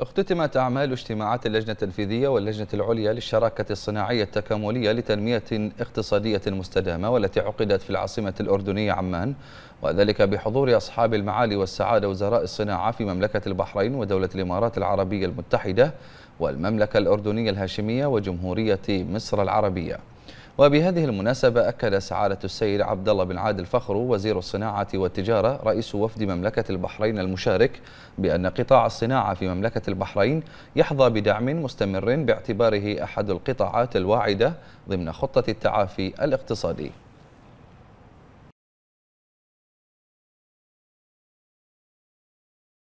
اختتمت أعمال اجتماعات اللجنة التنفيذية واللجنة العليا للشراكة الصناعية التكاملية لتنمية اقتصادية مستدامة والتي عقدت في العاصمة الأردنية عمان وذلك بحضور أصحاب المعالي والسعادة وزراء الصناعة في مملكة البحرين ودولة الإمارات العربية المتحدة والمملكة الأردنية الهاشمية وجمهورية مصر العربية وبهذه المناسبة أكد سعادة السيد عبد الله بن عادل فخرو وزير الصناعة والتجارة رئيس وفد مملكة البحرين المشارك بأن قطاع الصناعة في مملكة البحرين يحظى بدعم مستمر باعتباره أحد القطاعات الواعدة ضمن خطة التعافي الاقتصادي